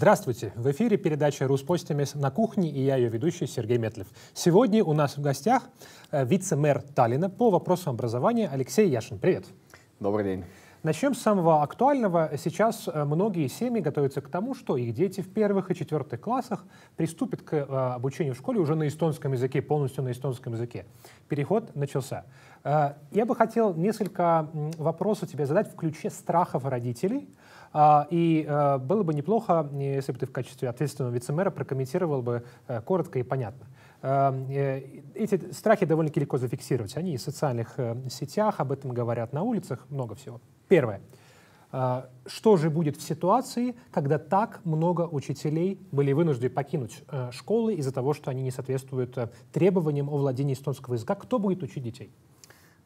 Здравствуйте! В эфире передача «Руспостимес на кухне» и я ее ведущий Сергей Метлев. Сегодня у нас в гостях э, вице-мэр Таллина по вопросам образования Алексей Яшин. Привет! Добрый день! Начнем с самого актуального. Сейчас э, многие семьи готовятся к тому, что их дети в первых и четвертых классах приступят к э, обучению в школе уже на эстонском языке, полностью на эстонском языке. Переход начался. Я бы хотел несколько вопросов тебе задать в ключе страхов родителей – а, и э, было бы неплохо, э, если бы ты в качестве ответственного вице-мэра прокомментировал бы э, коротко и понятно. Эм, эти страхи довольно-таки легко зафиксировать. Они и в социальных сетях, об этом говорят на улицах, много всего. Первое. Что же будет в ситуации, когда так много учителей были вынуждены покинуть школы из-за того, что они не соответствуют требованиям о владении эстонского языка? Кто будет учить детей?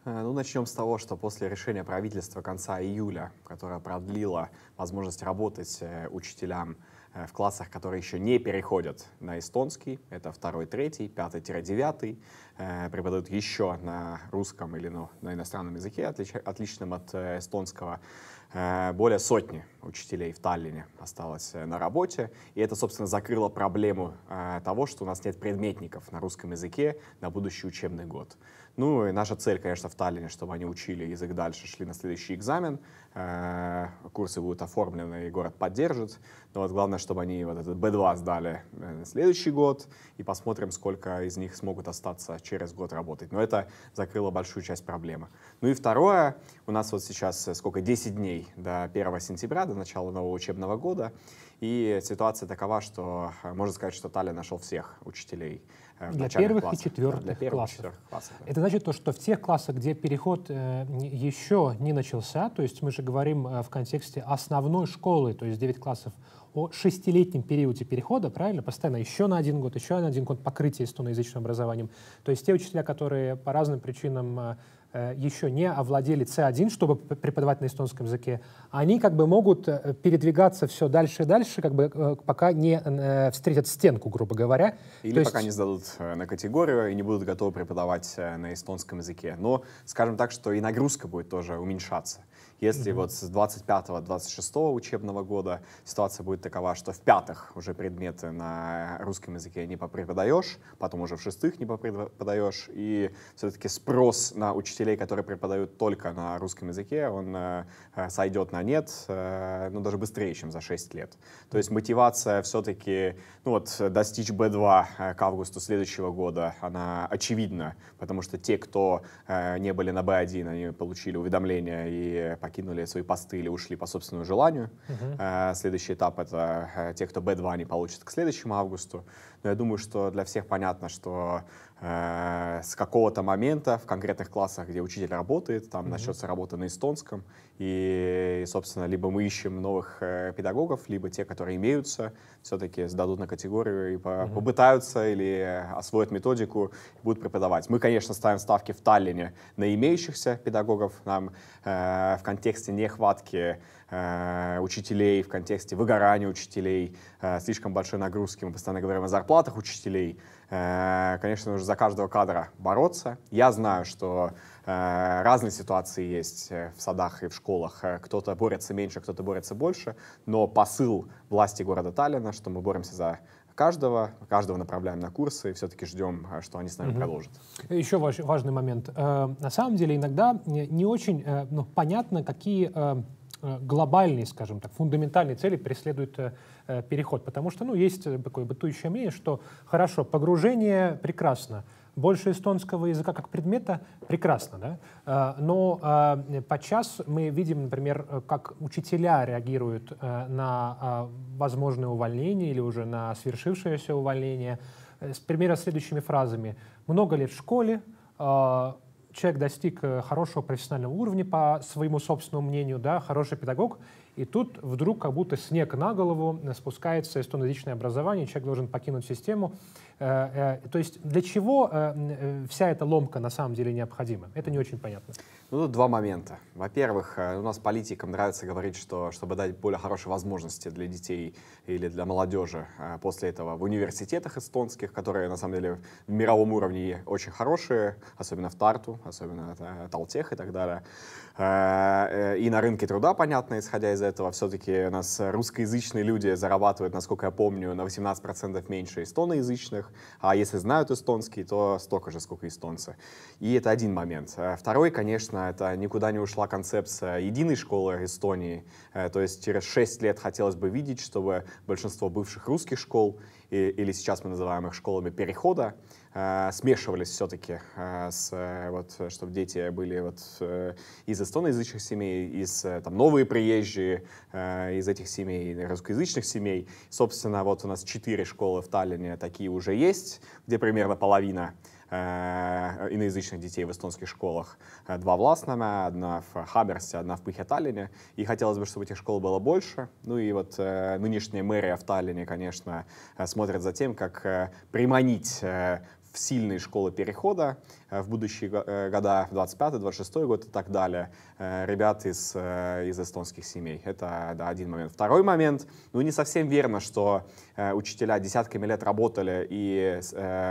Э, ну, начнем с того, что после решения правительства конца июля, которое продлило возможность работать э, учителям э, в классах, которые еще не переходят на эстонский, это 2, 3, 5 девятый, преподают еще на русском или ну, на иностранном языке, отличном от эстонского, более сотни учителей в Таллине осталось на работе, и это, собственно, закрыло проблему того, что у нас нет предметников на русском языке на будущий учебный год. Ну и наша цель, конечно, в Таллине, чтобы они учили язык дальше, шли на следующий экзамен. Э, курсы будут оформлены, и город поддержит. Но вот главное, чтобы они вот этот B2 сдали э, на следующий год, и посмотрим, сколько из них смогут остаться через год работать. Но это закрыло большую часть проблемы. Ну и второе, у нас вот сейчас э, сколько, 10 дней до 1 сентября, до начала нового учебного года, и ситуация такова, что э, можно сказать, что Таллин нашел всех учителей э, для первых классах. и четвертых, для первых классов. четвертых классов. Да. Это значит то, что в тех классах, где переход э, еще не начался, то есть мы же говорим э, в контексте основной школы, то есть 9 классов, о шестилетнем периоде перехода, правильно, постоянно еще на один год, еще на один год покрытие покрытия эстоноязычным образованием. То есть те учителя, которые по разным причинам э, Э, еще не овладели C1, чтобы преподавать на эстонском языке, они как бы могут э, передвигаться все дальше и дальше, как бы э, пока не встретят стенку, грубо говоря. Или То пока есть... не сдадут на категорию и не будут готовы преподавать на эстонском языке. Но скажем так, что и нагрузка будет тоже уменьшаться. Если mm-hmm. вот с 25-26 учебного года ситуация будет такова, что в пятых уже предметы на русском языке не попреподаешь, потом уже в шестых не попреподаешь, и все-таки спрос на учителей, которые преподают только на русском языке, он э, э сойдет на нет, э, ну, даже быстрее, чем за 6 лет. То есть мотивация все-таки, ну, вот, достичь B2 э, к августу следующего года, она очевидна, потому что те, кто э, не были на B1, они получили уведомления и пакет покинули свои посты или ушли по собственному желанию. Угу. следующий этап — это э, те, кто B2 не получит к следующему августу. Но я думаю, что для всех понятно, что Э, с какого-то момента в конкретных классах, где учитель работает, там mm-hmm. начнется работа на эстонском, и, собственно, либо мы ищем новых э, педагогов, либо те, которые имеются, все-таки сдадут на категорию и mm-hmm. попытаются или освоят методику, и будут преподавать. Мы, конечно, ставим ставки в Таллине на имеющихся педагогов, нам э, в контексте нехватки э, учителей, в контексте выгорания учителей, слишком большой нагрузки. Мы постоянно говорим о зарплатах учителей. Э, конечно же, за каждого кадра бороться. Я знаю, что э, разные ситуации есть э, в садах и в школах. Кто-то борется меньше, кто-то борется больше, но посыл власти города Таллина, что мы боремся за каждого, каждого направляем на курсы и все-таки ждем, что они с нами угу. продолжат. Еще важный момент. На самом деле иногда не очень ну, понятно, какие Э, глобальные, скажем так, фундаментальные цели преследует э, э, переход? Потому что, ну, есть такое бытующее мнение, что хорошо, погружение прекрасно, больше эстонского языка как предмета прекрасно, да? но подчас мы видим, например, как учителя реагируют на возможное увольнение или уже на свершившееся увольнение. С примера следующими фразами. Много лет в школе, человек достиг э, хорошего профессионального уровня, по своему собственному мнению, да, хороший педагог, и тут вдруг как будто снег на голову э, спускается эстонязычное образование, человек должен покинуть систему. Э, то есть для чего вся эта ломка на самом деле необходима? Это не очень понятно. Ну, тут два момента. Во-первых, э, у нас политикам нравится говорить, что чтобы дать более хорошие возможности для детей или для молодежи э, после этого в университетах эстонских, которые на самом деле в мировом уровне очень хорошие, особенно в Тарту, особенно э, Талтех и так далее. И на рынке труда, понятно, исходя из этого, все-таки у нас русскоязычные люди зарабатывают, насколько я помню, на 18% меньше эстоноязычных, а если знают эстонский, то столько же, сколько эстонцы. И это один момент. Второй, конечно, это никуда не ушла концепция единой школы Эстонии. Э, то есть через 6 лет хотелось бы видеть, чтобы большинство бывших русских школ, или сейчас мы называем их школами перехода, э, смешивались все-таки э, с вот, чтобы дети были вот из эстоноязычных семей, из там новые приезжие из этих семей, русскоязычных семей. Собственно, вот у нас четыре школы в Таллине такие уже есть, где примерно половина Э, иноязычных детей в эстонских школах э, два властными, одна в Хаберсте, одна в Пыхе Таллине. И хотелось бы, чтобы этих школ было больше. Ну и вот э, нынешняя мэрия в Таллине, конечно, смотрит за тем, как приманить в сильные школы перехода э, в будущие э, года, в 25-26 год и так далее, э, ребят из, из эстонских семей. Это да, один момент. Второй момент, ну не совсем верно, что учителя десятками лет работали и,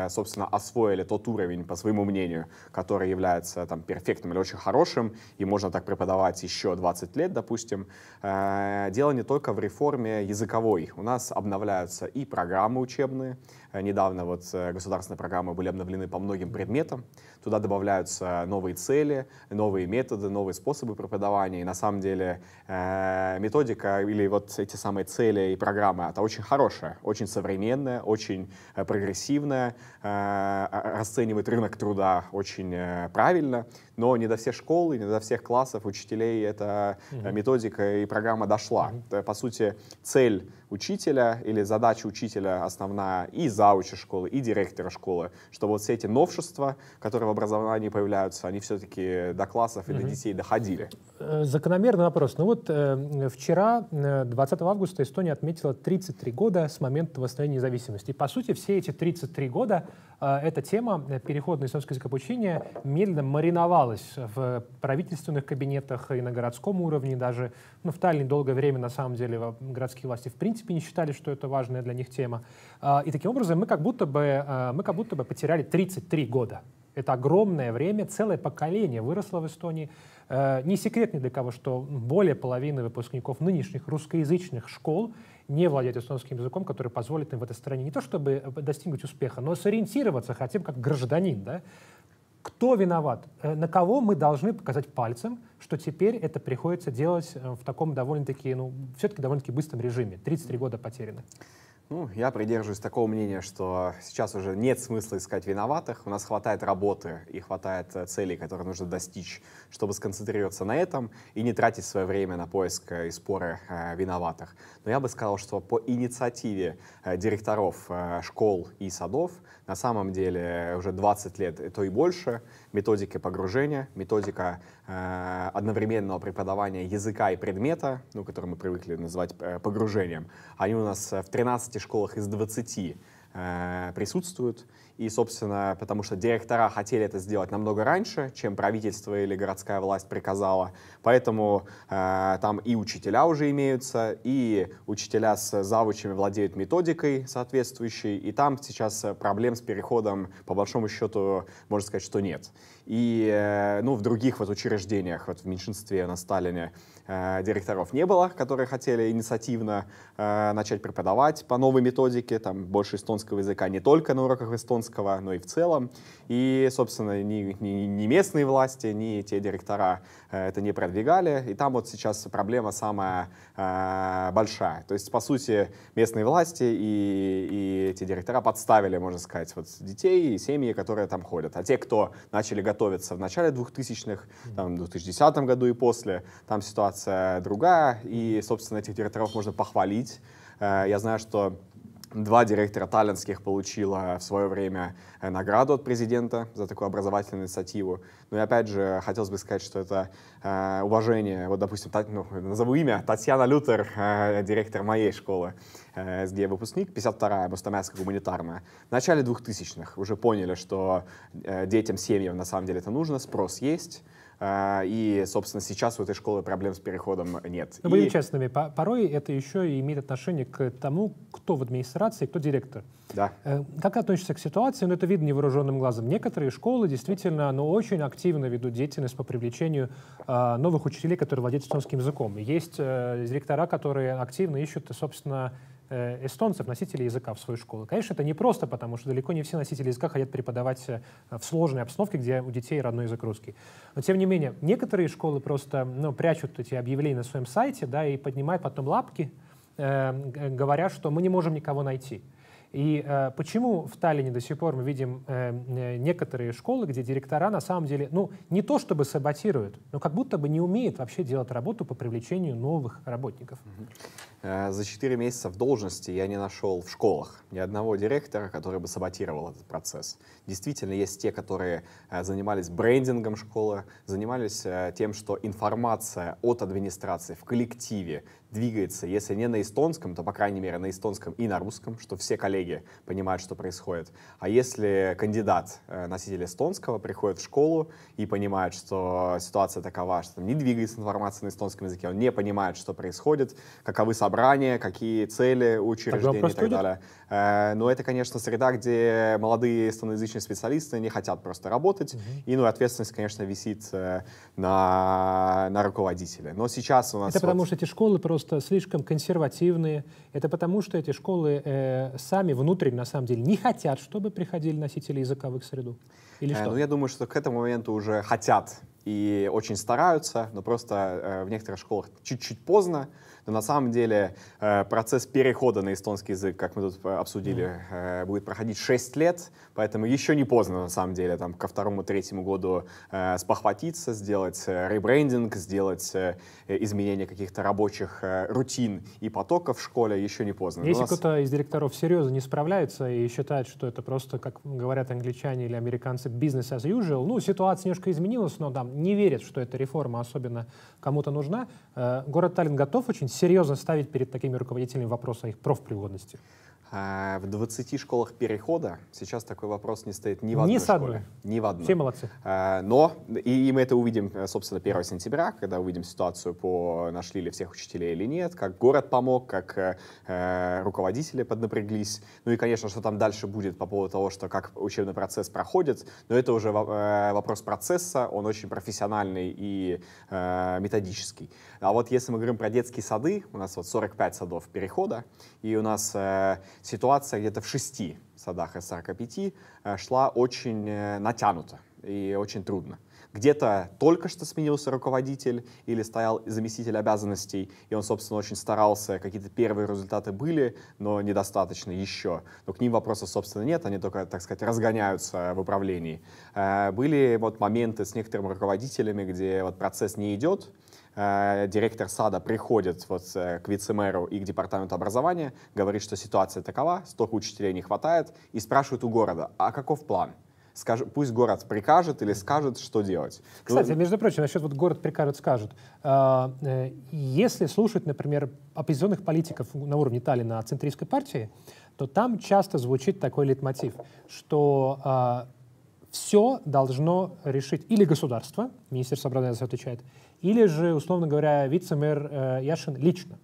собственно, освоили тот уровень, по своему мнению, который является там перфектным или очень хорошим, и можно так преподавать еще 20 лет, допустим. Дело не только в реформе языковой. У нас обновляются и программы учебные, Э, недавно вот э, государственные программы были обновлены по многим предметам. Туда добавляются новые цели, новые методы, новые способы преподавания. И на самом деле э, методика или вот эти самые цели и программы, это очень хорошая, очень современная, очень прогрессивная, а, расценивает рынок труда очень правильно но не до всех школ и не до всех классов учителей эта угу. методика и программа дошла. Угу. По сути, цель учителя или задача учителя основная и зауча школы, и директора школы, чтобы вот все эти новшества, которые в образовании появляются, они все-таки до классов и угу. до детей доходили. Э, закономерный вопрос. Ну вот э, вчера, 20 августа, Эстония отметила 33 года с момента восстановления независимости. И, по сути, все эти 33 года э, эта тема перехода на эстонский язык медленно мариновала обсуждалось в правительственных кабинетах и на городском уровне даже. Ну, в Таллине долгое время, на самом деле, городские власти в принципе не считали, что это важная для них тема. А, и таким образом мы как будто бы, а, мы как будто бы потеряли 33 года. Это огромное время, целое поколение выросло в Эстонии. Э, не секрет ни для кого, что более половины выпускников нынешних русскоязычных школ не владеют эстонским языком, который позволит им в этой стране не то чтобы достигнуть успеха, но сориентироваться хотя бы как гражданин. Да? кто виноват, э, на кого мы должны показать пальцем, что теперь это приходится делать э, в таком довольно-таки, ну, все-таки довольно-таки быстром режиме. 33 года потеряны. Ну, я придерживаюсь такого мнения, что сейчас уже нет смысла искать виноватых. У нас хватает работы и хватает э, целей, которые нужно достичь, чтобы сконцентрироваться на этом и не тратить свое время на поиск э, и споры э, виноватых. Но я бы сказал, что по инициативе директоров школ и садов на самом деле уже 20 лет, то и больше, методики погружения, методика одновременного преподавания языка и предмета, ну, который мы привыкли называть погружением, они у нас в 13 15 школах из 20 э, присутствуют. И, собственно, потому что директора хотели это сделать намного раньше, чем правительство или городская власть приказала. Поэтому э, там и учителя уже имеются, и учителя с завучами владеют методикой соответствующей, и там сейчас проблем с переходом, по большому счету, можно сказать, что нет. И, э, ну, в других вот учреждениях, вот в меньшинстве на Сталине, Э, директоров не было, которые хотели инициативно э, начать преподавать по новой методике, там больше эстонского языка не только на уроках эстонского, но и в целом. И, собственно, ни, ни, ни местные власти, ни те директора э, это не продвигали. И там вот сейчас проблема самая большая. То есть, по сути, местные власти и, и эти директора подставили, можно сказать, вот детей и семьи, которые там ходят. А те, кто начали готовиться в начале 2000-х, там, в 2010 году и после, там ситуация ситуация другая, и, собственно, этих директоров можно похвалить. Э, я знаю, что Два директора таллинских получила в свое время э, награду от президента за такую образовательную инициативу. Но ну и опять же, хотелось бы сказать, что это э, уважение, вот, допустим, та, ну, назову имя, Татьяна Лютер, директор моей школы, где я выпускник, 52-я, Бустамянская гуманитарная. В начале 2000-х уже поняли, что детям, семьям на самом деле это нужно, спрос есть, а, и, собственно, сейчас у этой школы проблем с переходом нет. Но ну, и... будем честными, порой это еще имеет отношение к тому, кто в администрации, кто директор. Да. Э, как относишься к ситуации? Ну, это видно невооруженным глазом. Некоторые школы действительно, ну, очень активно ведут деятельность по привлечению а, новых учителей, которые владеют эстонским языком. Есть директора, э, которые активно ищут, собственно, Э, эстонцев, носителей языка в свою школу. Конечно, это не просто, потому что далеко не все носители языка хотят преподавать э, в сложной обстановке, где у детей родной язык русский. Но тем не менее, некоторые школы просто ну, прячут эти объявления на своем сайте да, и поднимают потом лапки, э, говоря, что мы не можем никого найти. И э, почему в Таллине до сих пор мы видим э, э, некоторые школы, где директора на самом деле, ну, не то чтобы саботируют, но как будто бы не умеют вообще делать работу по привлечению новых работников? Э, за 4 месяца в должности я не нашел в школах ни одного директора, который бы саботировал этот процесс. Действительно, есть те, которые э, занимались брендингом школы, занимались тем, что информация от администрации в коллективе двигается, если не на эстонском, то, по крайней мере, на эстонском и на русском, что все коллеги понимают, что происходит. А если кандидат, э, носитель эстонского, приходит в школу и понимает, что ситуация такова, что там не двигается информация на эстонском языке, он не понимает, что происходит, каковы собрания, какие цели у учреждений и так далее. Э, но это, конечно, среда, где молодые эстоноязычные специалисты не хотят просто работать, угу. и, ну, ответственность, конечно, висит э, на, на руководителя. Но сейчас у нас... Это вот... потому что эти школы просто просто слишком консервативные, это потому, что эти школы э, сами внутренне, на самом деле, не хотят, чтобы приходили носители языковых среду? Или э, что? Ну, я думаю, что к этому моменту уже хотят и очень стараются, но просто э, в некоторых школах чуть-чуть поздно. Но на самом деле э, процесс перехода на эстонский язык, как мы тут э, обсудили, mm. будет проходить 6 лет, поэтому еще не поздно, на самом деле, там, ко второму-третьему году спохватиться, сделать ребрендинг, сделать изменения каких-то рабочих рутин и потоков в школе, еще не поздно. Если нас... кто-то из директоров серьезно не справляется и считает, что это просто, как говорят англичане или американцы, бизнес as usual, ну, ситуация немножко изменилась, но там да, не верят, что эта реформа особенно кому-то нужна, город Таллин готов очень серьезно ставить перед такими руководителями вопрос о их профпригодности? А, в 20 школах перехода сейчас такой вопрос не стоит ни в одной ни с одной. школе. Ни в одной. Все молодцы. А, но, и, мы это увидим, э, собственно, 1 сентября, когда увидим ситуацию по нашли ли всех учителей или нет, как город помог, как э, э, руководители поднапряглись. Ну и, конечно, что там дальше будет по поводу того, что как учебный процесс проходит, но это уже вопрос процесса, он очень профессиональный и методический. А вот если мы говорим про детские сады, у нас вот 45 садов перехода, и у нас ситуация где-то в шести садах из 45 э, шла очень э, натянута и очень трудно. Где-то только что сменился руководитель или стоял заместитель обязанностей, и он, собственно, очень старался, какие-то первые результаты были, но недостаточно еще. Но к ним вопросов, собственно, нет, они только, так сказать, разгоняются в управлении. Э, были вот моменты с некоторыми руководителями, где вот процесс не идет, э, директор САДа приходит вот э, к вице-мэру и к департаменту образования, говорит, что ситуация такова, столько учителей не хватает, и спрашивает у города, а каков план? скаж... пусть город прикажет или скажет, что делать. Кстати, ну, между прочим, насчет вот город прикажет, скажет. Э, э, если слушать, например, оппозиционных политиков на уровне Таллина от центристской партии, то там часто звучит такой лейтмотив, что все должно решить или государство, Министерство образования отвечает, или же, условно говоря, вице-мэр э, Яшин лично.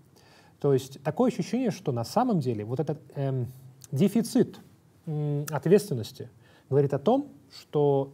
То есть такое ощущение, что на самом деле вот этот эм, дефицит э, ответственности говорит о том, что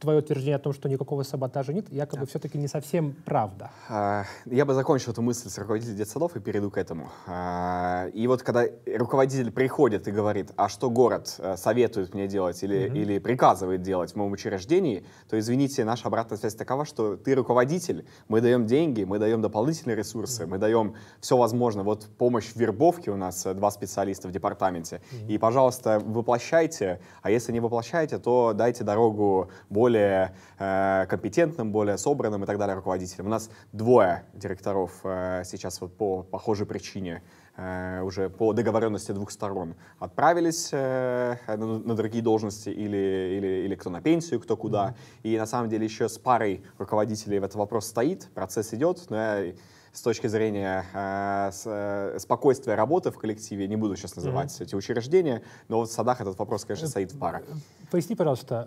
твое утверждение о том, что никакого саботажа нет, якобы да. все-таки не совсем правда. А, я бы закончил эту мысль с руководителем детсадов и перейду к этому. А, и вот когда руководитель приходит и говорит, а что город э, советует мне делать или, mm-hmm. или приказывает делать в моем учреждении, то, извините, наша обратная связь такова, что ты руководитель, мы даем деньги, мы даем дополнительные ресурсы, mm-hmm. мы даем все возможное. Вот помощь в вербовке у нас э, два специалиста в департаменте. Mm-hmm. И, пожалуйста, воплощайте, а если не воплощаете, то дайте дорогу более более э, компетентным, более собранным и так далее руководителем. У нас двое директоров э, сейчас вот по похожей причине э, уже по договоренности двух сторон отправились э, на, на другие должности или, или, или кто на пенсию, кто куда. Mm-hmm. И на самом деле еще с парой руководителей этот вопрос стоит, процесс идет, но я с точки зрения э, с, э, спокойствия работы в коллективе, не буду сейчас называть mm-hmm. эти учреждения, но вот в садах этот вопрос, конечно, стоит в парах. Э, э, поясни, пожалуйста,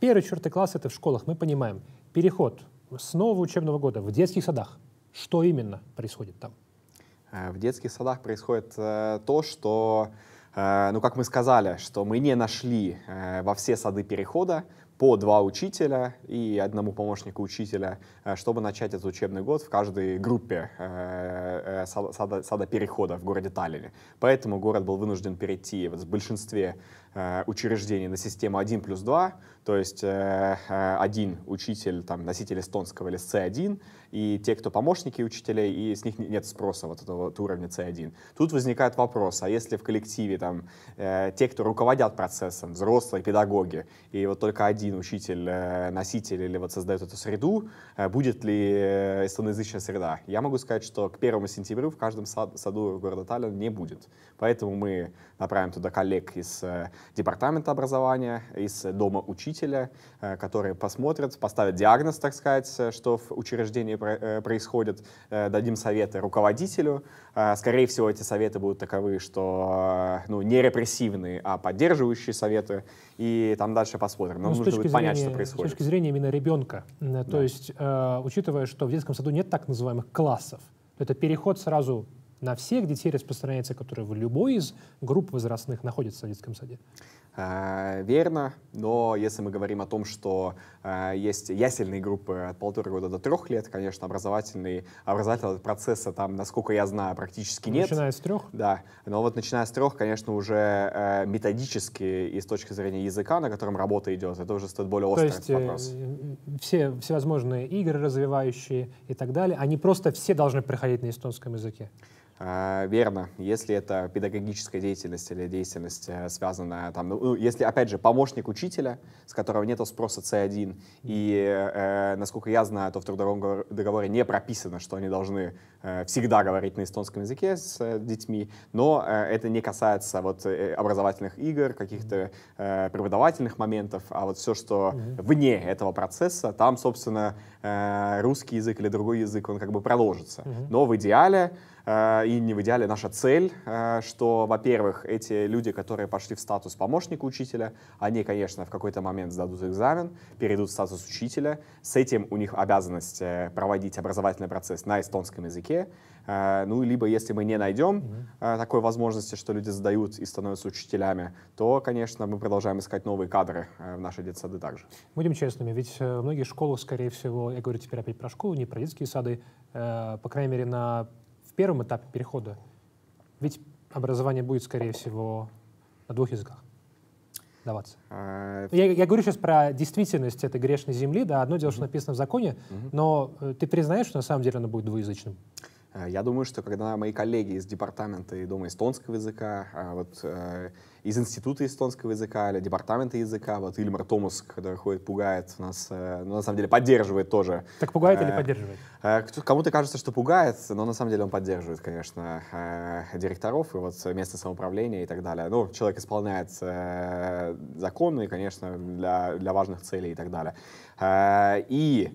Первый, четвертый класс — это в школах, мы понимаем. Переход с нового учебного года в детских садах. Что именно происходит там? Э, в детских садах происходит э, то, что, э, ну, как мы сказали, что мы не нашли во все сады перехода, по два учителя и одному помощнику учителя, э, чтобы начать этот учебный год в каждой группе э, э, сада, перехода в городе Таллине. Поэтому город был вынужден перейти вот в большинстве учреждений на систему 1 плюс 2, то есть один учитель, там, носитель эстонского или С 1 и те, кто помощники учителей, и с них нет спроса вот этого вот уровня С 1 Тут возникает вопрос, а если в коллективе там те, кто руководят процессом, взрослые, педагоги, и вот только один один учитель, э, носитель или вот создает эту среду, э, будет ли э, эстоноязычная среда? Я могу сказать, что к первому сентября в каждом саду города Таллин не будет. Поэтому мы направим туда коллег из департамента образования, из дома учителя, которые посмотрят, поставят диагноз, так сказать, что в учреждении происходит, дадим советы руководителю, а, скорее всего, эти советы будут таковы, что а, ну, не репрессивные, а поддерживающие советы. И там дальше посмотрим. Нам ну, нужно будет понять, что происходит. С точки зрения именно ребенка. То да. есть, э, учитывая, что в детском саду нет так называемых классов, это переход сразу на всех детей распространяется, которые в любой из групп возрастных находятся в детском саде. Э, верно, но если мы говорим о том, что э, есть ясельные группы от полутора года до трех лет, конечно, образовательный, образовательного процесса там, насколько я знаю, практически нет. Начиная с трех? Да, но вот начиная с трех, конечно, уже э, методически и с точки зрения языка, на котором работа идет, это уже стоит более острый То есть, вопрос. все всевозможные игры развивающие и так далее, они просто все должны проходить на эстонском языке? А, верно, если это педагогическая деятельность или деятельность, э, связанная там, ну, ну, если, опять же, помощник учителя, с которого нет спроса C1, и, э, э, насколько я знаю, то в трудовом договоре не прописано, что они должны э, всегда говорить на эстонском языке с э, детьми, но э, это не касается вот э, образовательных игр, каких-то э, преподавательных моментов, а вот все, что вне этого процесса, там, собственно, э, русский язык или другой язык, он как бы продолжится. Но в идеале Э, и не в идеале наша цель, э, что, во-первых, эти люди, которые пошли в статус помощника учителя, они, конечно, в какой-то момент сдадут экзамен, перейдут в статус учителя. С этим у них обязанность э, проводить образовательный процесс на эстонском языке. Ну, либо если мы не найдем mm-hmm. такой возможности, что люди сдают и становятся учителями, то, конечно, мы продолжаем искать новые кадры в наши детсады также. Будем честными, ведь многие школы, скорее всего, я говорю теперь опять про школу, не про детские сады, по крайней мере, на первом этапе перехода ведь образование будет, скорее всего, на двух языках даваться. А... Я, я говорю сейчас про действительность этой грешной земли, да, одно дело, угу. что написано в законе, угу. но э, ты признаешь, что на самом деле оно будет двуязычным? Э, я думаю, что когда мои коллеги из департамента и Дома эстонского языка, э, вот, э, из Института эстонского языка или департамента языка, вот Ильмар Томас, когда ходит, пугает нас, но ну, на самом деле поддерживает тоже. Так пугает или поддерживает? Кому-то кажется, что пугает, но на самом деле он поддерживает, конечно, директоров и вот местное самоуправление и так далее. Ну, человек исполняет законы, конечно, для, для важных целей и так далее. И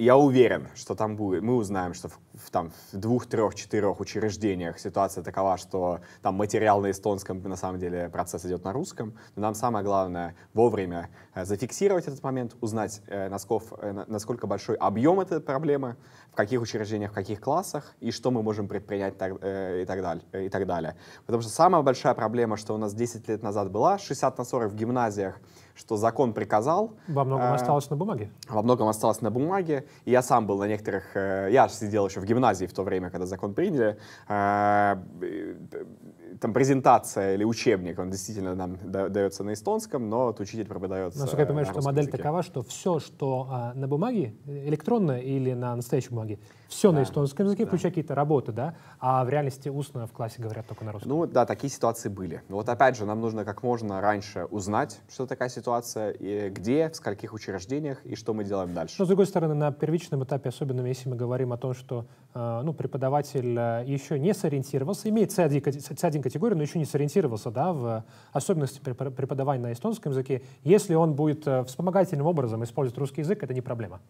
я уверен, что там будет, мы узнаем, что в, в, там, в двух, трех, четырех учреждениях ситуация такова, что там материал на эстонском, на самом деле процесс идет на русском, но нам самое главное вовремя э, зафиксировать этот момент, узнать, э, насков, э, насколько большой объем этой проблемы, в каких учреждениях, в каких классах, и что мы можем предпринять так, э, и, так далее, э, и так далее. Потому что самая большая проблема, что у нас 10 лет назад была, 60 на 40 в гимназиях, что закон приказал. Во многом э, осталось на бумаге. Во многом осталось на бумаге. И я сам был на некоторых... Э, я сидел еще в гимназии в то время, когда закон приняли. Э, там презентация или учебник, он действительно нам дается на эстонском, но вот учитель преподает Насколько я э, понимаю, что модель языке. такова, что все, что а, на бумаге, э, электронно или на настоящей бумаге, все да. на эстонском языке, да. включая какие-то работы, да, а в реальности устно в классе говорят только на русском. Ну да, такие ситуации были. Но вот опять же, нам нужно как можно раньше узнать, что такая ситуация, и где, в скольких учреждениях и что мы делаем дальше. Но с другой стороны, на первичном этапе, особенно если мы говорим о том, что э, ну, преподаватель э, еще не сориентировался, имеет C1, C1 один категории, но еще не сориентировался да, в особенности преподавания на эстонском языке. Если он будет э, вспомогательным образом использовать русский язык, это не проблема.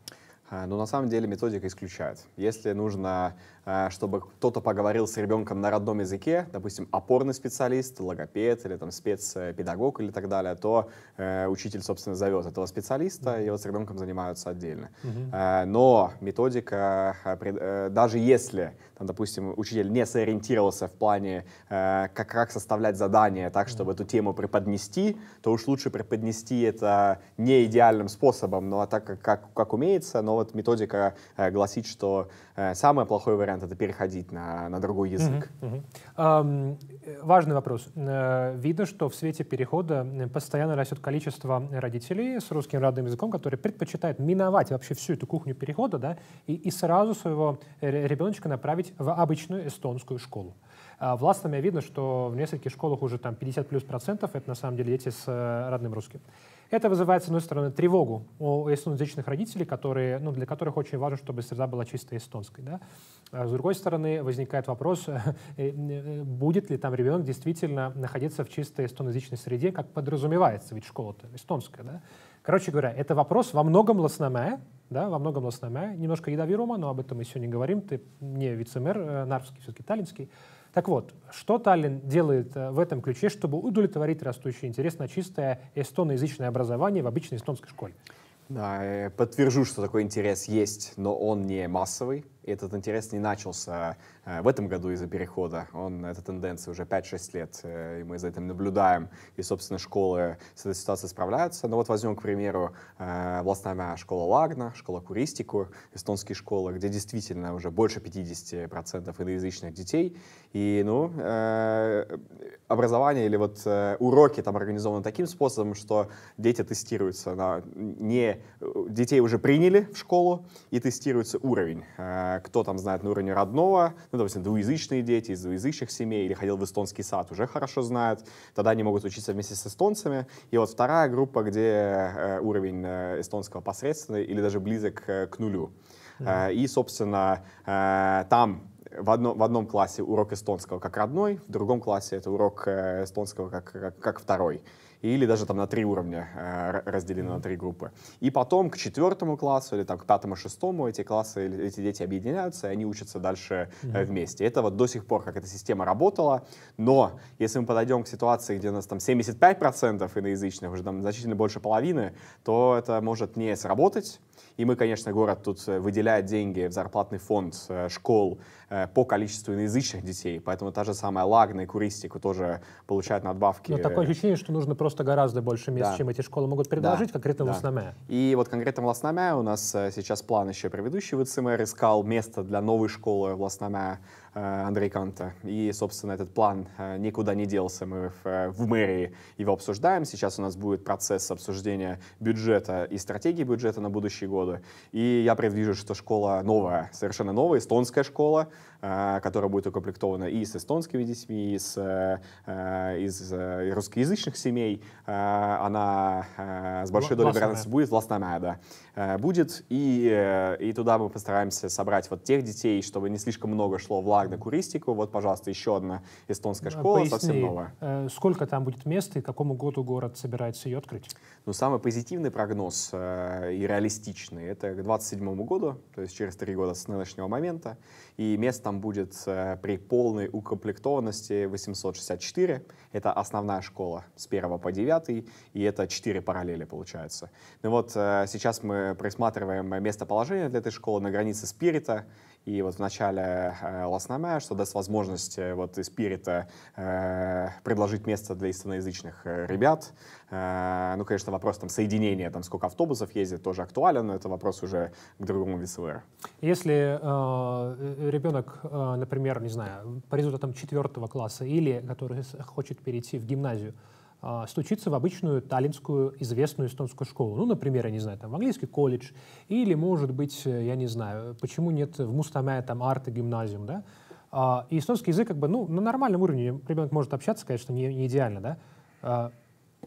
А, но на самом деле методика исключает. Если нужно, а, чтобы кто-то поговорил с ребенком на родном языке, допустим, опорный специалист, логопед или там спецпедагог или так далее, то э, учитель, собственно, зовет этого специалиста, и вот с ребенком занимаются отдельно. Угу. Но методика, э, даже если, там, допустим, учитель не сориентировался в плане, э, как, как составлять задание так, чтобы эту тему преподнести, то уж лучше преподнести это не идеальным способом, но так, как, как умеется, но вот методика э, гласит, что э, самый плохой вариант — это переходить на, на другой язык. Угу, угу. Эм, важный вопрос. Э, видно, что в свете перехода постоянно растет количество родителей с русским родным языком, которые предпочитают миновать вообще всю эту кухню перехода да, и, и сразу своего ребеночка направить в обычную эстонскую школу. А в Ластаме видно, что в нескольких школах уже там 50 плюс процентов — это на самом деле дети с родным русским. Это вызывает, с одной стороны, тревогу у эстонскоязычных родителей, которые, ну, для которых очень важно, чтобы среда была чисто эстонской. Да? А с другой стороны, возникает вопрос, э, э, будет ли там ребенок действительно находиться в чисто эстоноязычной среде, как подразумевается, ведь школа-то эстонская. Да? Короче говоря, это вопрос во многом лосноме, да, во многом лосноме, немножко ядовирума, но об этом мы сегодня говорим, ты не вице-мэр э, Нарвский, все-таки таллинский, так вот, что Таллин делает э, в этом ключе, чтобы удовлетворить растущий интерес на чистое эстоноязычное образование в обычной эстонской школе? Да, э, подтвержу, что такой интерес есть, но он не массовый этот интерес не начался э, в этом году из-за перехода. Он, эта тенденция уже 5-6 лет, э, и мы за этим наблюдаем. И, собственно, школы с этой ситуацией справляются. Но ну вот возьмем, к примеру, э, областная школа Лагна, школа Куристику, эстонские школы, где действительно уже больше 50% иноязычных детей. И, ну, образование или вот уроки там организованы таким способом, что дети тестируются на... Не... Детей уже приняли в школу, и тестируется уровень Э, кто там знает на уровне родного, ну, допустим, двуязычные дети из двуязычных семей или ходил в эстонский сад, уже хорошо знают, тогда они могут учиться вместе с эстонцами. И вот вторая группа, где э, уровень э, эстонского посредственный или даже близок к нулю. Mm-hmm. И, собственно, там в, одно, в одном классе урок эстонского как родной, в другом классе это урок эстонского как, как, как второй или даже там на три уровня э, разделены на три группы. И потом к четвертому классу или там к пятому, шестому эти классы, эти дети объединяются, и они учатся дальше э, вместе. Это вот до сих пор, как эта система работала, но если мы подойдем к ситуации, где у нас там 75% иноязычных, уже там значительно больше половины, то это может не сработать, и мы, конечно, город тут э, выделяет деньги в зарплатный фонд э, школ э, по количеству иноязычных детей, поэтому та же самая Лагна и Куристику тоже получают надбавки. Но такое ощущение, что нужно просто гораздо больше мест, да. чем эти школы могут предложить, да. конкретно да. в Ласнаме. И вот конкретно в Ласнаме у нас сейчас план еще предыдущий ВЦМР искал место для новой школы в Ласнаме, Э, Андрей Канта. И, собственно, этот план э, никуда не делся. Мы в, э, в мэрии его обсуждаем. Сейчас у нас будет процесс обсуждения бюджета и стратегии бюджета на будущие годы. И я предвижу, что школа новая, совершенно новая, эстонская школа, а, которая будет укомплектована и с эстонскими детьми, и с, э, из э, русскоязычных семей. А, она а, с большой долей вероятности будет властная, да. Э, будет. И, и туда мы постараемся собрать вот тех детей, чтобы не слишком много шло в Лагна Вот, пожалуйста, еще одна эстонская школа, Поясни, совсем новая. Сколько там будет мест и какому году город собирается ее открыть? Ну, самый позитивный прогноз и реалистичный — это к 27 году, то есть через три года с нынешнего момента. И мест там будет э, при полной укомплектованности 864. Это основная школа с 1 по 9, и это 4 параллели получается. Ну вот э, сейчас мы присматриваем местоположение для этой школы на границе спирита и вот в начале э, Ласнаме, что даст возможность э, вот из пирита э, предложить место для истоноязычных э, ребят. Э, ну, конечно, вопрос там соединения, там сколько автобусов ездит, тоже актуален, но это вопрос уже к другому ВСВР. Если э, ребенок, э, например, не знаю, по результатам четвертого класса или который хочет перейти в гимназию, а, стучиться в обычную таллинскую известную эстонскую школу. Ну, например, я не знаю, там в английский колледж, или, может быть, э, я не знаю, почему нет в Мустанае там арты гимназиум, да? А, и эстонский язык как бы, ну, на нормальном уровне ребенок может общаться, конечно, не, не идеально, да? А,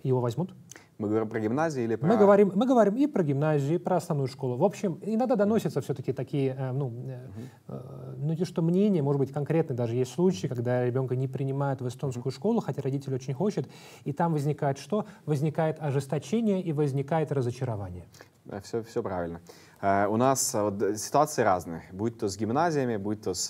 его возьмут? Мы говорим про гимназии или про... Мы говорим, мы говорим и про гимназию, и про основную школу. В общем, иногда доносятся все-таки такие, э, ну, угу. ну, те, что мнения, может быть, конкретные даже есть случаи, когда ребенка не принимают в эстонскую угу. школу, хотя родитель очень хочет, и там возникает что? Возникает ожесточение и возникает разочарование. Все, все правильно. У нас вот, ситуации разные, будь то с гимназиями, будь то с,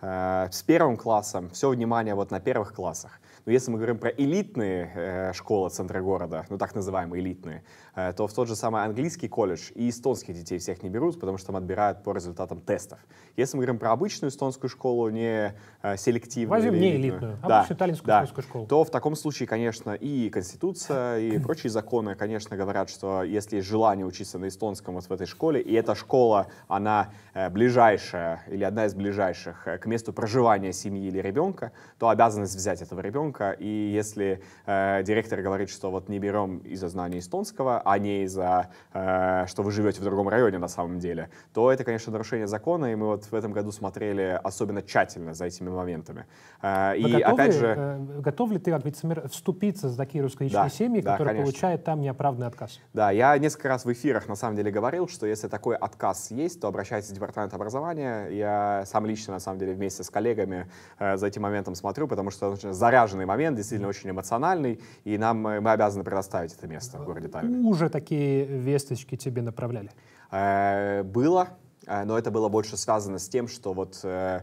с первым классом, все внимание вот на первых классах. Но если мы говорим про элитные э, школы центра города, ну так называемые элитные, Э, то в тот же самый английский колледж и эстонских детей всех не берут, потому что там отбирают по результатам тестов. Если мы говорим про обычную эстонскую школу, не э, селективную. Возьмем не элитную, да, таллинскую да, эстонскую школу. То в таком случае, конечно, и Конституция, и прочие законы, конечно, говорят, что если есть желание учиться на эстонском вот в этой школе, и эта школа, она э, ближайшая или одна из ближайших к месту проживания семьи или ребенка, то обязанность взять этого ребенка. И если э, директор говорит, что вот не берем из-за знания эстонского, а не из-за, э, что вы живете в другом районе на самом деле, то это, конечно, нарушение закона, и мы вот в этом году смотрели особенно тщательно за этими моментами. Э, вы и готовы, опять же... Э, готов ли ты, как вице-мэр, вступиться за такие русскоязычные да, семьи, да, которые конечно. получают там неоправданный отказ? Да, я несколько раз в эфирах, на самом деле, говорил, что если такой отказ есть, то обращайтесь в департамент образования. Я сам лично, на самом деле, вместе с коллегами за этим моментом смотрю, потому что это очень заряженный момент, действительно очень эмоциональный, и нам мы обязаны предоставить это место в городе Таллине уже такие весточки тебе направляли? Э, было, э, но это было больше связано с тем, что вот э,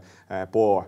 по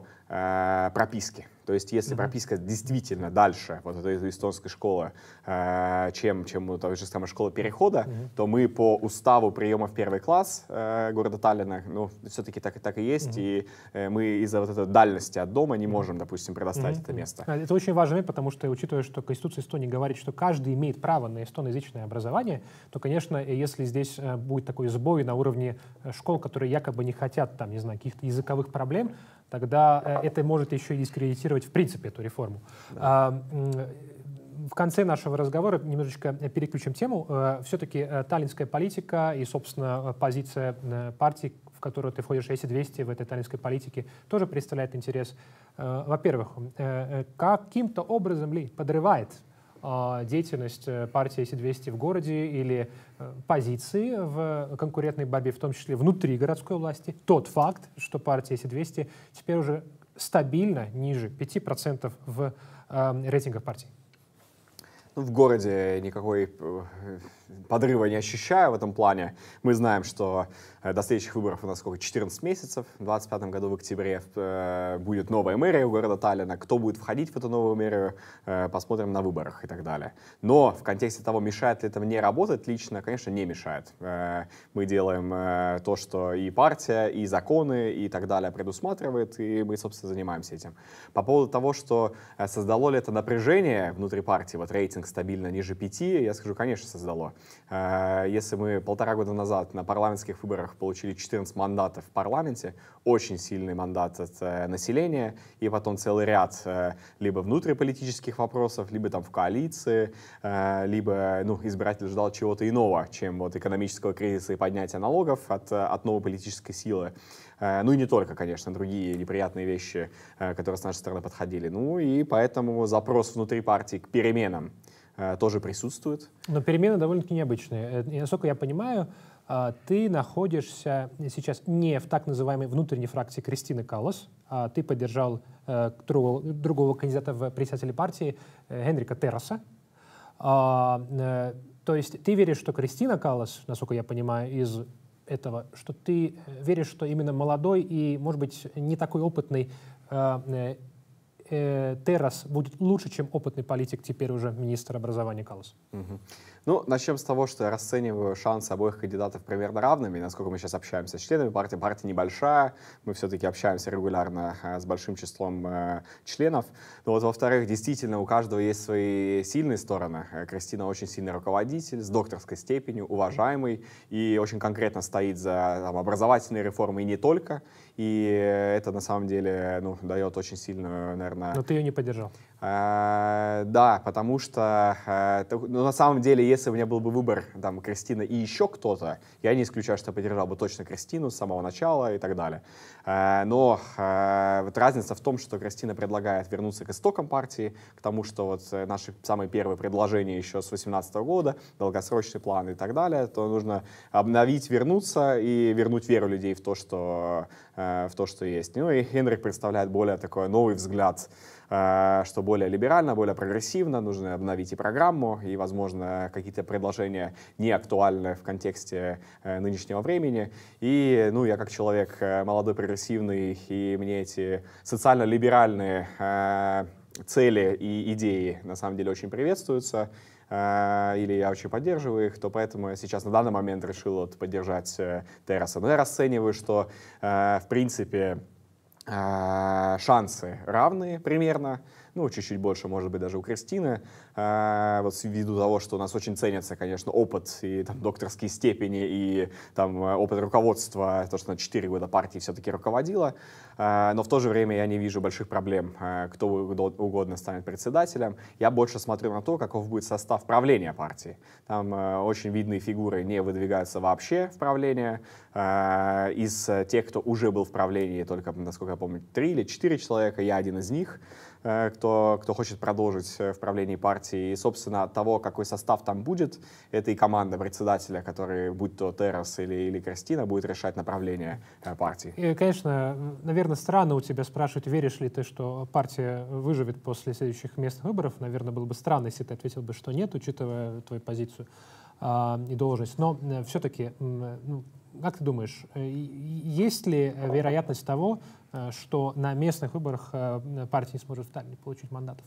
прописке то есть, если прописка действительно дальше вот этой эстонской школы, э, чем, чем у той же самой школы перехода, то мы по уставу приема в первый класс э, города Таллина, ну, все-таки так, так и есть, и э, мы из-за вот этой дальности от дома не можем, допустим, предоставить это место. А, это очень важно, потому что, учитывая, что Конституция Эстонии говорит, что каждый имеет право на эстоноязычное образование, то, конечно, если здесь будет такой сбой на уровне школ, которые якобы не хотят, там, не знаю, каких-то языковых проблем, тогда э, это может еще и дискредитировать в принципе эту реформу. Да. А, в конце нашего разговора немножечко э, переключим тему. Э, Все-таки таллинская политика и, собственно, позиция партии, в которую ты входишь, если 200 в этой таллинской политике, тоже представляет интерес. Во-первых, каким-то образом ли подрывает а, деятельность э, партии си 200 в городе или э, позиции в конкурентной борьбе, в том числе внутри городской власти, тот факт, что партия си 200 теперь уже стабильно ниже 5% в э, рейтингах партий? Ну, в городе никакой подрыва не ощущаю в этом плане. Мы знаем, что э, до следующих выборов у нас сколько? 14 месяцев. В 2025 году в октябре э, будет новая мэрия у города Таллина. Кто будет входить в эту новую мэрию, э, посмотрим на выборах и так далее. Но в контексте того, мешает ли это мне работать лично, конечно, не мешает. Мы делаем то, что и партия, и законы, и так далее предусматривает, и мы, собственно, занимаемся этим. По поводу того, что создало ли это напряжение внутри партии, вот рейтинг стабильно ниже 5, я скажу, конечно, создало. Э, если мы полтора года назад на парламентских выборах получили 14 мандатов в парламенте, очень сильный мандат от э, населения, и потом целый ряд э, либо внутриполитических вопросов, либо там в коалиции, либо ну, избиратель ждал чего-то иного, чем вот экономического кризиса и поднятия налогов от, от новой политической силы. Ну и не только, конечно, другие неприятные вещи, которые с нашей стороны подходили. Ну и поэтому запрос внутри партии к переменам Э, тоже присутствует. Но перемены довольно-таки необычные. Э, и, насколько я понимаю, а, ты находишься сейчас не в так называемой внутренней фракции Кристины Каллас, а ты поддержал э, другого, другого кандидата в председателе партии Генрика Терраса. А, то есть ты веришь, что Кристина Каллас, насколько я понимаю, из этого, что ты веришь, что именно молодой и, может быть, не такой опытный э, Террас будет лучше, чем опытный политик, теперь уже министр образования Калас. Угу. Ну, начнем с того, что я расцениваю шансы обоих кандидатов примерно равными. Насколько мы сейчас общаемся с членами партии, партия небольшая, мы все-таки общаемся регулярно э, с большим числом э, членов. Но вот, во-вторых, действительно, у каждого есть свои сильные стороны. Э, Кристина очень сильный руководитель, с докторской степенью, уважаемый, и очень конкретно стоит за там, образовательные реформы и не только. И это, на самом деле, ну, дает очень сильную, наверное... Но ты ее не поддержал. Э, да, потому что, э, ну, на самом деле, если у меня был бы выбор, там, Кристина и еще кто-то, я не исключаю, что поддержал бы точно Кристину с самого начала и так далее. Э, но вот разница в том, что Кристина предлагает вернуться к истокам партии, к тому, что вот наши самые первые предложения еще с 2018 года, долгосрочный план и так далее, то нужно обновить, вернуться и вернуть веру людей в то, что, в то, что есть. Ну и Хенрик представляет более такой новый взгляд Э, что более либерально, более прогрессивно, нужно обновить и программу, и, возможно, какие-то предложения не актуальны в контексте э, нынешнего времени. И, ну, я как человек э, молодой, прогрессивный, и мне эти социально-либеральные цели и идеи на самом деле очень приветствуются или я очень поддерживаю их, то поэтому я сейчас на данный момент решил вот поддержать Терраса. Но я расцениваю, что в принципе а, шансы равные примерно, ну, чуть-чуть больше, может быть, даже у Кристины, а, вот ввиду того, что у нас очень ценится, конечно, опыт и там, докторские степени, и там, э, опыт руководства, то, что на 4 года партии все-таки руководила. А, но в то же время я не вижу больших проблем, а, кто угодно станет председателем. Я больше смотрю на то, каков будет состав правления партии. Там э, очень видные фигуры не выдвигаются вообще в правление. Из э, тех, кто уже был в правлении, только, насколько я помню, три или четыре человека, я один из них, кто, кто хочет продолжить в правлении партии партии и, собственно, того, какой состав там будет, этой команды председателя, который, будь то Террас или, или Кристина, будет решать направление э, партии. И, конечно, наверное, странно у тебя спрашивать, веришь ли ты, что партия выживет после следующих местных выборов. Наверное, было бы странно, если ты ответил бы, что нет, учитывая твою позицию а, и должность. Но э, все-таки, ну, как ты думаешь, э, есть ли вероятность того, что на местных выборах партия не сможет в Таллине получить мандатов?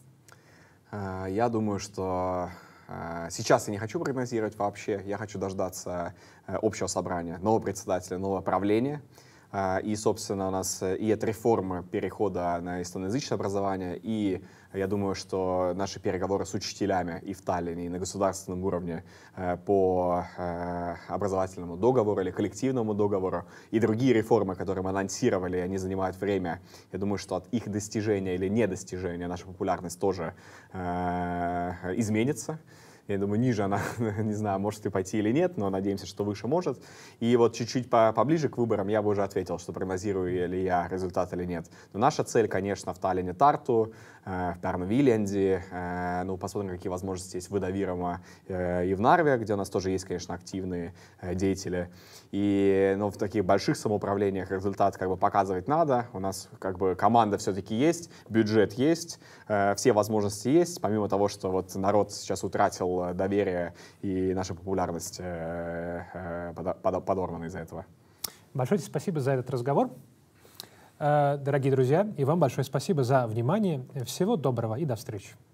Э, я думаю, что э, Сейчас я не хочу прогнозировать вообще, я хочу дождаться э, общего собрания, нового председателя, нового правления, а, и, собственно, у нас э, и от реформы перехода на эстонязычное образование, и я думаю, что наши переговоры с учителями и в Таллине, и на государственном уровне э, по э, образовательному договору или коллективному договору, и другие реформы, которые мы анонсировали, они занимают время. Я думаю, что от их достижения или недостижения наша популярность тоже изменится. Я думаю, ниже она, не знаю, может и пойти или нет, но надеемся, что выше может. И вот чуть-чуть поближе к выборам я бы уже ответил, что прогнозирую ли я результат или нет. Но наша цель, конечно, в Таллине Тарту, э, в Тарнвиленде, э, ну, посмотрим, какие возможности есть в Водовирома э, и в Нарве, где у нас тоже есть, конечно, активные э, деятели. И, ну, в таких больших самоуправлениях результат как бы показывать надо. У нас как бы команда все-таки есть, бюджет есть, все возможности есть, помимо того, что вот народ сейчас утратил потерял доверие и наша популярность э, э, подорвана из-за этого. Большое спасибо за этот разговор. Э, дорогие друзья, и вам большое спасибо за внимание. Всего доброго и до встречи.